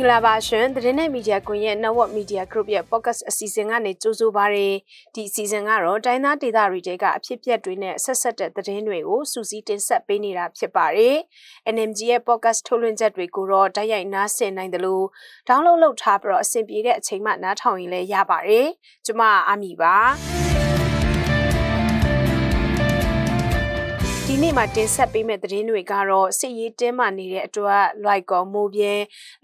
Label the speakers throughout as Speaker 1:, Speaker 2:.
Speaker 1: င်္ဂလာပါရှင်သတင်းနဲ့မီဒီယာကွန်ရဲ့ Network Media Group ရဲ့ podcast အစီအစဉ်ကနေကြိုဆိုပါရယ်ဒီအစီအစဉ်ကတော့တိုင်းသားဒေသတွေတဲကအဖြစ်အပျက်တွေနဲ့ဆက်ဆက်တဲ့သတင်းတွေကိုစူးစီးတင်ဆက်ပေးနေတာဖြစ်ပါတယ် NMG ရဲ့ podcast ထုတ်လွှင့်ချက်တွေကိုတော့တိုက်ရိုက်နားဆင်နိုင်တယ်လို့ download လုပ်ထားပြီးတော့အဆင်ပြေတဲ့အချိန်မှနားထောင်ရင်လည်းရပါတယ်ကျွန်မအာမီပါဒီနေ့မှာတင်ဆက်ပေးမယ့်သတင်းတွေကတော့စစ်ရေးတင်းမာနေတဲ့အတွက်လိုက်ကောမိုးပြဲ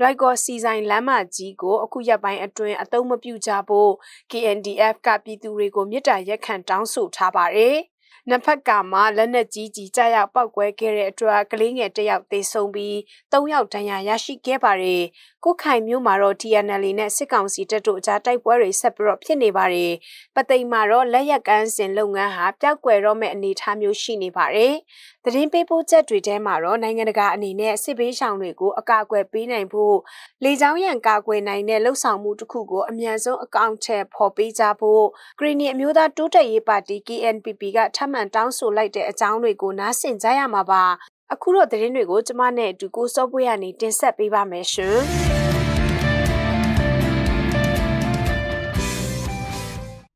Speaker 1: လိုက်ကောစီဆိုင်လမ်းမကြီးကိုအခုရက်ပိုင်းအတွင်းအသုံးမပြုကြဖို့ KNDF ကပြည်သူတွေကိုမြစ်တာရက်ခံတောင်းဆိုထားပါတယ်။နှစ်ဖက်ကမှလက်နက်ကြီးကြီးကြားရောက်ပောက်ကွဲခဲ့တဲ့အတွက်ကလေးငယ်တစ်ယောက်သေဆုံးပြီး၃ယောက်ဒဏ်ရာရရှိခဲ့ပါတယ်။ကိုခိုင်မျိုးမှာတော့ TNL နဲ့စစ်ကောင်စီတပ်တို့အကြားတိုက်ပွဲတွေဆက်ပြီးတော့ဖြစ်နေပါတယ်။ပသိမ်မှာတော့လက်ရက်ကန်းစင်လုပ်ငန်းဟာပျောက်ကွယ်တော့မဲ့အနေအထားမျိုးရှိနေပါတယ်သတင်းပေးပို့ချက်တွေထဲမှာတော့နိုင်ငံတကာအနေနဲ့စစ်ဘေးရှောင်တွေကိုအကာအကွယ်ပေးနိုင်ဖို့လေကြောင်းရန်ကာကွယ်နိုင်တဲ့လှုပ်ဆောင်မှုတစ်ခုကိုအမြန်ဆုံးအကောင့်ထက်ဖော်ပေးကြဖို့ဂရီနီအမျိုးသားတိုးတက်ရေးပါတီ KNPP ကထပ်မံတောင်းဆိုလိုက်တဲ့အကြောင်းတွေကိုနားဆင်ကြရမှာပါအခုတော့သတင်းတွေကိုကျမနဲ့အတူကိုစောပွေးကနေတင်ဆက်ပေးပါမယ်ရှင်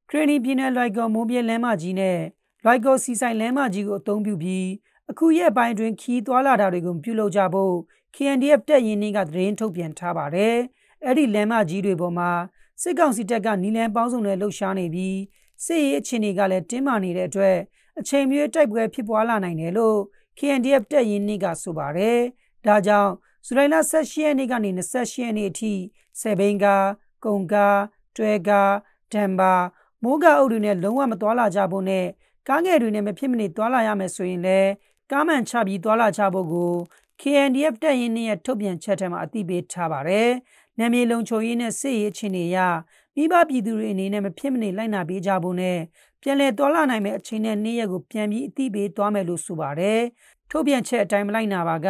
Speaker 2: ခရီးနီပြည်နယ်လွိုက်ကော်မိုးပြဲလမ်းမကြီးနဲ့လွိုက်ကော်စီဆိုင်လမ်းမကြီးကိုအသုံးပြုပြီးအခုရက်ပိုင်းတွင်ခီးသွားလာတာတွေကိုပြုလုပ်ကြဖို့ KNDF တပ်ရင်းတွေကသတင်းထုတ်ပြန်ထားပါတယ်။အဲ့ဒီလမ်းမကြီးတွေပေါ်မှာစစ်ကောင်စီတပ်ကနီလန်ပေါင်းစုံနဲ့လှုပ်ရှားနေပြီးစစ်ရေးအခြေအနေကလည်းတင်းမာနေတဲ့အတွက်အချိန်မြွေတိုက်ပွဲဖြစ်ပွားလာနိုင်တယ်လို့ KNDF တပ်ရင်းတွေကဆိုပါတယ်။ဒါကြောင့်ဇူလိုင်လ16ရက်နေ့ကနေ28ရက်နေ့အထိစေဘိန်ကာကုံကာတွဲကာတံပါမိုးကအုပ်တွေနဲ့လုံးဝမသွားလာကြဖို့နဲ့ကားငယ်တွေနဲ့မဖြစ်မနေသွားလာရမယ်ဆိုရင်လည်းကားမှန်ချပြီးသွာလာချဖို့ကို KNDF တပ်ရင်းရဲ့ထုတ်ပြန်ချက်ထဲမှာအသိပေးထားပါတယ်။နယ်မြေလုံခြုံရေးနဲ့စစ်ရေးအခြေအနေအရမိဘပြည်သူတွေအနေနဲ့မဖြစ်မနေလိုက်နာပေးကြဖို့နဲ့ပြန်လည်သွာလာနိုင်မယ့်အချိန်နဲ့နေ့ရက်ကိုပြန်ပြီးအသိပေးသွားမယ်လို့ဆိုပါတယ်။ထုတ်ပြန်ချက်အတိုင်းမလိုက်နာပါက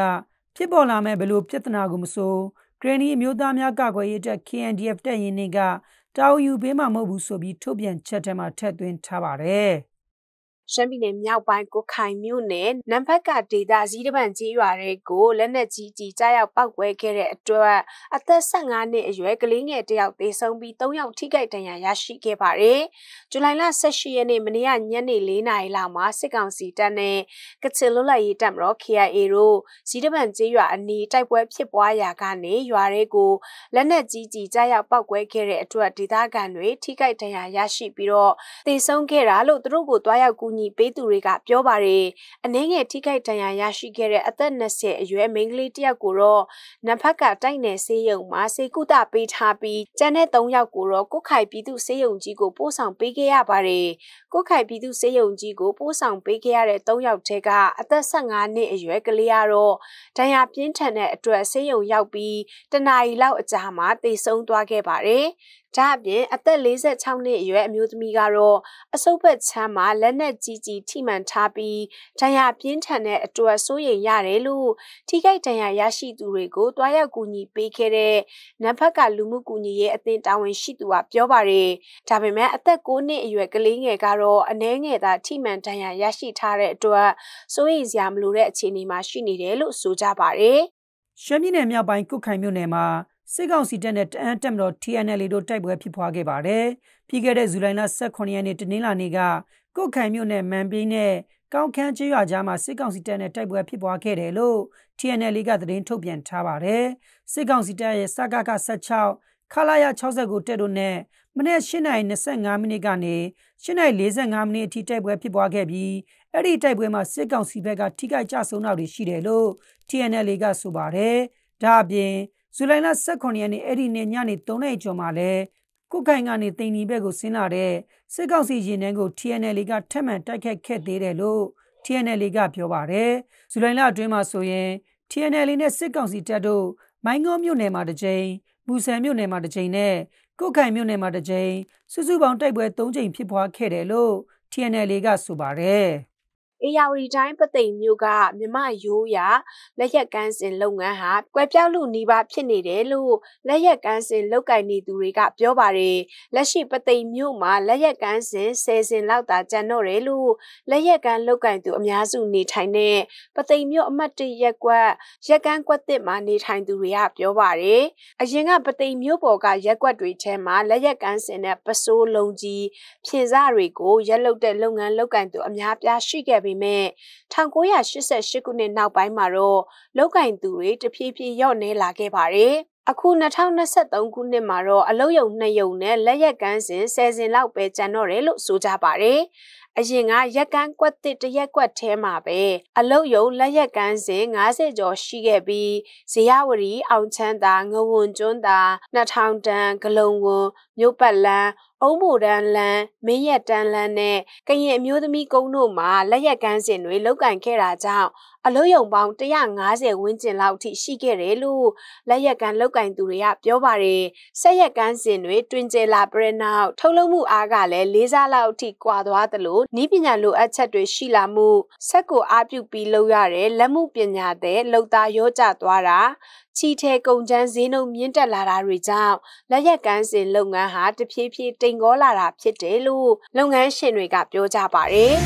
Speaker 2: ဖြစ်ပေါ်လာမဲ့ဘလို့ပြဿနာကိုမဆိုကရနီအမျိုးသားများကကွယ်ရေးတပ် KNDF တပ်ရင်းတွေကတာဝန်ယူပေးမှာမဟုတ်ဘူးဆိုပြီးထုတ်ပြန်ချက်ထဲမှာထည့်သွင်းထားပါတယ်။
Speaker 1: ရှမ်းပြည်နယ်မြောက်ပိုင်းကိုခိုင်မြို့နယ်နံပါတ်ကဒေတာဇီးတပန်ကြီးရွာရဲကိုလက်နက်ကြီးကြီးကြားရောက်ပောက်ကွဲခဲ့တဲ့အတွက်အသက်15နှစ်အရွယ်ကလေးငယ်တစ်ယောက်သေဆုံးပြီး3ယောက်ထိခိုက်ဒဏ်ရာရရှိခဲ့ပါတယ်။ဇူလိုင်လ18ရက်နေ့မနေ့ကညနေ4နာရီလောက်မှာစစ်ကောင်စီတပ်နဲ့ကချင်လွတ်လပ်ရေးတပ်မတော် KIA တို့ဇီးတပန်ကြီးရွာအနီးတိုက်ပွဲဖြစ်ပွားရာကနေရွာရဲကိုလက်နက်ကြီးကြီးကြားရောက်ပောက်ကွဲခဲ့တဲ့အတွက်ဒေသခံတွေထိခိုက်ဒဏ်ရာရရှိပြီးတော့သေဆုံးခဲ့တာလို့သူတို့ကိုတွားရောက်ကူညီညီပေးသူတွေကပြောပါတယ်။အနေငယ်ထိခိုက်ဒဏ်ရာရရှိခဲ့တဲ့အသက်20အရွယ်မိန်းကလေးတစ်ယောက်ကိုတော့နံဖက်ကတိုက်နယ်ဆေးရုံမှာစေကုသပေးထားပြီးကျန်တဲ့3ယောက်ကိုတော့ကိုခိုင်ပြည်သူဆေးရုံကြီးကိုပို့ဆောင်ပေးခဲ့ရပါတယ်။ကိုခိုင်ပြည်သူဆေးရုံကြီးကိုပို့ဆောင်ပေးခဲ့ရတဲ့3ယောက်ထဲကအသက်15နှစ်အရွယ်ကလေးကတော့ဒဏ်ရာပြင်းထန်တဲ့အတွက်ဆေးရုံရောက်ပြီးတနာရီလောက်အကြာမှာသေဆုံးသွားခဲ့ပါတယ်။ဒါအပြင်အသက်46နှစ်အရွယ်အမျိုးသမီးကတော့အဆုတ်ဘက်ချမ်းမှာလက်နက်ကြီးကြီးထိမှန်ထားပြီးဒဏ်ရာပြင်းထန်တဲ့အတွက်စိုးရိမ်ရတယ်လို့ထိခိုက်ဒဏ်ရာရရှိသူတွေကိုတွားရောက်ကူညီပေးခဲ့တဲ့နံဖက်ကလူမှုကူညီရေးအသင်းတာဝန်ရှိသူကပြောပါတယ်။ဒါပေမဲ့အသက်9နှစ်အရွယ်ကလေးငယ်ကတော့အနှဲငယ်သာထိမှန်ဒဏ်ရာရရှိထားတဲ့အတွက်စိုးရိမ်စရာမလိုတဲ့အခြေအနေမှာရှိနေတယ်လို့ဆိုကြပါတယ်။ရ
Speaker 2: ှမ်းပြည်နယ်မြောက်ပိုင်းကုတ်ခိုင်မြို့နယ်မှာစစ်ကောင်စီတပ်နဲ့တအန်းတက်မတော် TNL တို့တိုက်ပွဲဖြစ်ပွားခဲ့ပါတယ်။ပြီးခဲ့တဲ့ဇူလိုင်လ18ရက်နေ့တနင်္လာနေ့ကကုတ်ခိုင်မြို့နယ်မန်ပိနဲ့ကောင်းခန်းကျေးရွာကြားမှာစစ်ကောင်စီတပ်နဲ့တိုက်ပွဲဖြစ်ပွားခဲ့တယ်လို့ TNL ကသတင်းထုတ်ပြန်ထားပါတယ်။စစ်ကောင်စီတပ်ရဲ့စကက16ခလာရ60ကိုတက်တို့နဲ့မနေ့8:25မိနစ်ကနေ8:45မိနစ်အထိတိုက်ပွဲဖြစ်ပွားခဲ့ပြီးအဲ့ဒီတိုက်ပွဲမှာစစ်ကောင်စီဘက်ကထိခိုက်ကြဆုံးတာတွေရှိတယ်လို့ TNL ကဆိုပါတယ်။ဒါအပြင်ဇူလိုင်လ18ရက်နေ့အဲ့ဒီနေ့ညနေ3:00ကျော်မှာလဲကုတ်ကိုင်ကနေတင်ဒီဘက်ကိုဆင်းလာတဲ့စစ်ကောက်စီရင်နှန်းကို TNL ကထပ်မံတိုက်ခိုက်ခဲ့သေးတယ်လို့ TNL ကပြောပါတယ်ဇူလိုင်လအတွင်းမှာဆိုရင် TNL နဲ့စစ်ကောင်စီတပ်တို့မိုင်းငေါမြို့နယ်မှာတစ်ကြိမ်မူဆန်မြို့နယ်မှာတစ်ကြိမ်နဲ့ကုတ်ကိုင်မြို့နယ်မှာတစ်ကြိမ်စုစုပေါင်းတိုက်ပွဲ၃ကြိမ်ဖြစ်ပွားခဲ့တယ်လို့ TNL ကဆိုပါတယ်
Speaker 1: အေယာဝတီတိုင်းပသိမ်မြို့ကမြမရိုးရလက်ရက်ကန်းစင်လုပ်ငန်းဟာကွယ်ပြောက်လူနီးပါးဖြစ်နေတယ်လို့လက်ရက်ကန်းစင်လုပ်ကင်နေသူတွေကပြောပါတယ်လက်ရှိပသိမ်မြို့မှာလက်ရက်ကန်းစင်၁၀စင်လောက်သာကျန်တော့တယ်လို့လက်ရက်ကန်းလုပ်ကင်သူအများစုနေထိုင်တဲ့ပသိမ်မြို့အမှတ်၁ရက်ကွက်ရက်ကန်းကွက်တစ်မှာနေထိုင်သူတွေကပြောပါတယ်အရင်ကပသိမ်မြို့ပေါ်ကရက်ကွက်တွေထဲမှာလက်ရက်ကန်းစင်နဲ့ပစိုးလုံးကြီးဖြင်စတွေကိုရက်လုတ်တဲ့လုပ်ငန်းလုပ်ကင်သူအများပြားရှိခဲ့ပြီးပေမဲ့1988ခုနှစ်နောက်ပိုင်းမှာတော့လောက်ကိုင်သူတွေတဖြည်းဖြည်းလျော့နည်းလာခဲ့ပါတယ်။အခု2023ခုနှစ်မှာတော့အလုပ်ယုံနှစ်ယုံနဲ့လက်ရက်ကန်းစဉ်10စင်လောက်ပဲကျန်တော့တယ်လို့ဆိုကြပါတယ်။အရင်ကရက်ကန်းကွက်တစ်တရက်ကွက်ထဲမှာပဲအလုပ်ယုံလက်ရက်ကန်းစဉ်90ကျော်ရှိခဲ့ပြီးဇေယဝရီအောင်ချမ်းသာငဝန်ကျွန်းသာ2000တန်ဂလုံဝန်မြို့ပတ်လန်းအုံးဘူတန်းလန်းမင်းရက်တန်းလန်းနဲ့ကရင်အမျိုးသမီးကုန်းတို့မှာလက်ရက်ကန်းစင်တွေလုတ်ကင်ခဲ့တာကြောင့်အလို့ယုံပေါင်း150ဝန်းကျင်လောက်ထိရှိခဲ့တယ်လို့လက်ရက်ကန်းလုတ်ကင်သူတွေကပြောပါတယ်ဆက်ရက်ကန်းစင်တွေ တွင်ကျလာပြတဲ့နောက်ထုတ်လုပ်မှုအားကလည်း၄ဆလောက်ထိကွာသွားသလိုနီးပညာလိုအပ်ချက်တွေရှိလာမှုဆက်ကိုအားပြုပြီးလုပ်ရတယ်လက်မှုပညာတဲ့လှုပ်သားရောကျသွားတာချီထဲကုန်ချမ်းဈေးနှုန်းမြင့်တက်လာတာတွေကြောင့်လက်ရက်ကမ်းစင်လုပ်ငန်းဟာတဖြည်းဖြည်းတိမ်ကောလာတာဖြစ်တယ်လို့လုပ်ငန်းရှင်တွေကပြောကြပါတယ်။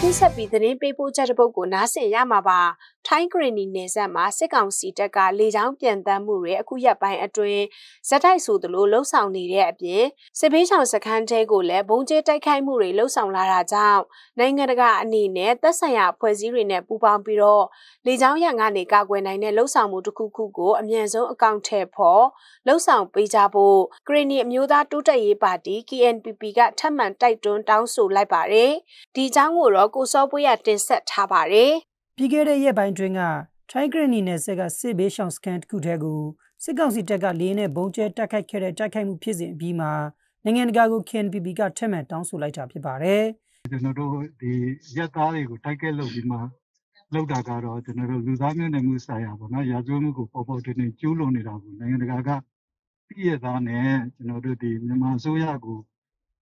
Speaker 1: ဒီဆက်ပြီးသတင်းပေးပို့ချက်တစ်ပုဒ်ကိုနားဆင်ရမှာပါထိုင်းဂရနီနယ်စပ်မှာစစ်ကောင်စီတပ်ကလေကြောင်းပြန်တမ်းမှုတွေအခုရက်ပိုင်းအတွင်းဇက်တိုက်ဆိုသလိုလှုပ်ဆောင်နေတဲ့အပြင်စစ်ဘေးရှောင်စခန်းတဲကိုလည်းဘုံကျဲတိုက်ခိုက်မှုတွေလှုပ်ဆောင်လာတာကြောင့်နိုင်ငံတကာအနေနဲ့သက်ဆိုင်ရာအဖွဲ့အစည်းတွေနဲ့ပူးပေါင်းပြီးတော့လေကြောင်းရန်ကနေကာကွယ်နိုင်တဲ့လှုပ်ဆောင်မှုတစ်ခုခုကိုအမြန်ဆုံးအကောင့်ထည့်ဖို့လှုပ်ဆောင်ပေးကြဖို့ဂရနီအမျိုးသားတိုးတက်ရေးပါတီ KNPP ကထပ်မံတိုက်တွန်းတောင်းဆိုလိုက်ပါတယ်ဒီအကြောင်းကိုတော့ကိုစောပွေးရတင်ဆက်ထားပါတယ်
Speaker 2: ပြီးခဲ့တဲ့ရက်ပိုင်းတွင်းကထိုင်းဂရနီနယ်ဆက်ကစစ်ဘေးရှောင်စခန်းတစ်ခုထဲကိုစစ်ကောင်စီတပ်ကလေးနဲ့ဘုံကျဲတိုက်ခိုက်ခဲ့တဲ့တိုက်ခိုက်မှုဖြစ်စဉ်အပြီးမှာနိုင်ငံတကာကို KNPB ကထက်မှန်တောင်းဆိုလိုက်တာဖြစ်ပါတယ်။ကျွန်တော်တို့ဒီရက်သားတွေကိုတိုက်ခိုက်လုပ်ပြီးမှလောက်တာကတော့ကျွန်တော်တို့လူသားမျိုးနွယ်မှုဆိုင်ရာပေါ့နော်ရာဇဝတ်မှုကိုပေါ်ပေါ်တင်တင်ကျူးလွန်နေတာကိုနိုင်ငံတကာကပြည်ရသားနဲ့ကျွန်တော်တို့ဒီမြန်မာအစိုးရကို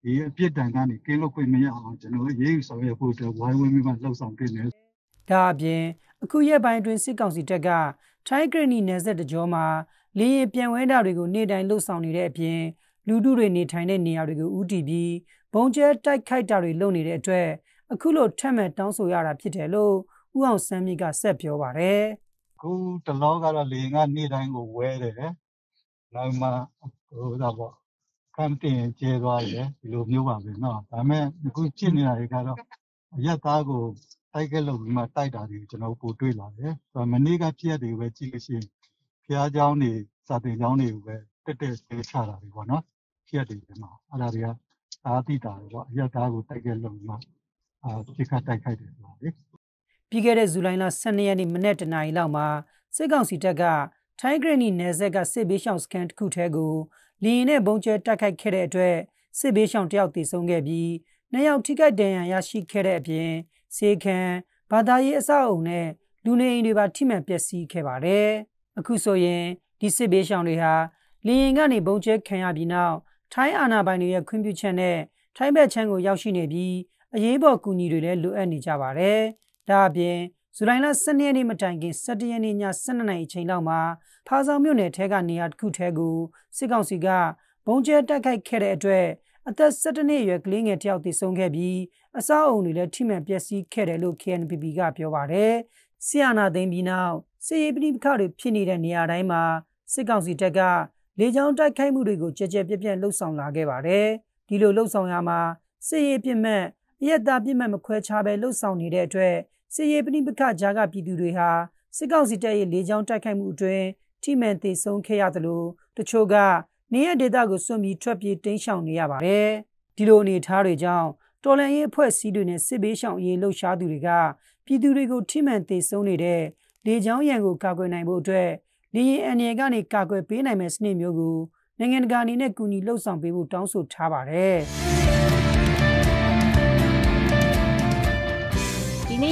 Speaker 2: ဒီအပြစ်ဒဏ်ကနေကင်းလွတ်ခွင့်မရအောင်ကျွန်တော်ရေးယူဆောင်ရွက်ဖို့အတွက်ဝိုင်းဝန်းပြီးမှလှုပ်ဆောင်ပေးနေတယ်ဒါအပြင်အခုရက်ပိုင်းအတွင်းစစ်ကောင်စီတပ်ကထိုင်းဂရနီနယ်ဆက်တကြောမှာလေရင်ပြန်ဝဲတာတွေကိုနေ့တိုင်းလှုပ်ဆောင်နေတဲ့အပြင် လူထုတွေနေထိုင်တဲ့နေရာတွေကိုဥတီပြီးဘုံကျဲတိုက်ခိုက်တာတွေလုပ်နေတဲ့အတွက်အခုလိုထက်မှန်တောင်းဆိုရတာဖြစ်တယ်လို့ဦးအောင်စမ်းမြင့်ကဆက်ပြောပါတယ်အခုတလောကတော့လေရင်ကနေ့တိုင်းကိုဝဲတယ်နောက်မှဟိုဒါပေါ့ကမ်တင်ကျဲသွားတယ်ဒီလိုမျိုးပါပဲเนาะဒါပေမဲ့အခုဖြစ်နေတာတွေကတော့ရက်သားကိုတိုက်ခဲ့လို့ပြီးမှတိုက်တာတွေကိုကျွန်တော်တို့ပို့တွေ့လာတယ်။ဒါမနေ့ကဖြစ်ရတွေပဲကြည့်လို့ရှိရင်ဖျားเจ้าနေစာတင်เจ้าနေကိုပဲတက်တက်ဆေးချတာတွေပေါ့နော်။ဖြစ်ရတွေမှာအဲ့ဒါတွေကသာတိတာတွေပေါ့အရသားကိုတိုက်ခဲ့လို့ပြီးမှအာပြစ်ခတ်တိုက်ခိုက်တယ်ဆိုတာလေ။ပြီးခဲ့တဲ့ဇူလိုင်လ12ရက်နေ့မနေ့တနာရီလောက်မှာစစ်ကောင်စီတပ်ကထိုင်းဂရနီနယ်ဆက်ကစစ်ဘေးရှောင်စခန်းတစ်ခုထဲကိုလီရင်နဲ့ဘုံကျဲတိုက်ခိုက်ခဲ့တဲ့အတွက်စစ်ဘေးရှောင်တယောက်သေဆုံးခဲ့ပြီးနှစ်ယောက်ထိခိုက်ဒဏ်ရာရရှိခဲ့တဲ့အပြင်စေခံဘာသာရေးအဆောက်အုံနဲ့လူနေအိမ်တွေပါထိမှန်ပျက်စီးခဲ့ပါတယ်။အခုဆိုရင်ဒီစစ်ဘေးရှောင်တွေဟာလေရင်ကနေပုံကျဲခံရပြီးနောက်ထိုင်းအာဏာပိုင်တွေရဲ့ခွင့်ပြုချက်နဲ့ထိုင်းဘက်ချမ်းကို ရောက်ရှိနေပြီးအရေးပေါ်ကူညီတွေလည်းလိုအပ်နေကြပါတယ်။ဒါအပြင်ဇူလိုင်လ12ရက်နေ့မတိုင်ခင်17ရက်နေ့ည12နာရီအချိန်လောက်မှာဖားဆောင်မြို့နယ်ထဲကနေရာတစ်ခုထဲကိုစစ်ကောင်စီကဘုံကျဲတိုက်ခိုက်ခဲ့တဲ့အတွက်အသက်17နှစ်အရွယ်ကလေးငယ်တယောက်သေဆုံးခဲ့ပြီးအဆောက်အုံတွေလည်းထိမှန်ပျက်စီးခဲ့တယ်လို့ KNPB ကပြောပါတယ်။ဆီယနာသိမ်းပြီးနောက်စစ်ရေးပဋိပက္ခတွေဖြစ်နေတဲ့နေရာတိုင်းမှာစစ်ကောင်စီတပ်ကလေကြောင်းတိုက်ခိုက်မှုတွေကိုကြက်ကြက်ပြက်ပြက်လှုပ်ဆောင်လာခဲ့ပါတယ်။ဒီလိုလှုပ်ဆောင်ရမှာစစ်ရေးပြစ်မှတ်အယက်သားပြစ်မှတ်မခွဲခြားပဲလှုပ်ဆောင်နေတဲ့အတွက်စစ်ရေးပဋိပက္ခကြားကပြည်သူတွေဟာစစ်ကောင်စီတပ်ရဲ့လေကြောင်းတိုက်ခိုက်မှုအတွင်းထိမှန်သေဆုံးခဲ့ရတယ်လို့တချို့ကနေရဒေတာကိုစွန့်ပြီးထွက်ပြေးတိမ်းရှောင်နေရပါတယ်။ဒီလိုအနေအထားတွေကြောင့်တော်လန်ရေးအဖွဲ့အစည်းတွေနဲ့စစ်ဘေးရှောင်အရေးလှုပ်ရှားသူတွေကပြည်သူတွေကိုထိမှန်သေးဆုံးနေတဲ့လေကြောင်းရန်ကိုကာကွယ်နိုင်ဖို့အတွက်လေရင်အန်ရကနေကာကွယ်ပေးနိုင်မယ့်စနစ်မျိုးကိုနိုင်ငံတကာအနေနဲ့ကူညီလှုပ်ဆောင်ပေးဖို့တောင်းဆိုထားပါတယ်။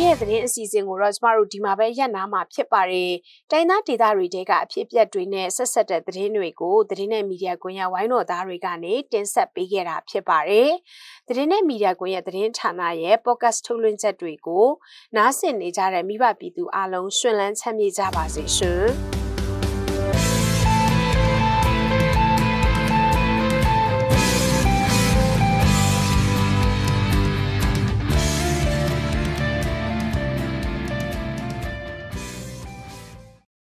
Speaker 1: ရဲ့သတင်းအစီအစဉ်ကိုတော့ကျမတို့ဒီမှာပဲရပ်နားမှာဖြစ်ပါတယ်။တိုင်းသားဒေသတွေတဲကအဖြစ်အပျက်တွေနဲ့ဆက်ဆက်တဲ့သတင်းတွေကိုသတင်းနဲ့မီဒီယာကွန်ရက်ဝိုင်းတော်သားတွေကနေတင်ဆက်ပေးခဲ့တာဖြစ်ပါတယ်။သတင်းနဲ့မီဒီယာကွန်ရက်သတင်းဌာနရဲ့ podcast ထုတ်လွှင့်ချက်တွေကိုနားဆင်နေကြတဲ့မိဘပြည်သူအလုံးရှင်လန်းချမ်းမြေ့ကြပါစေရှင်။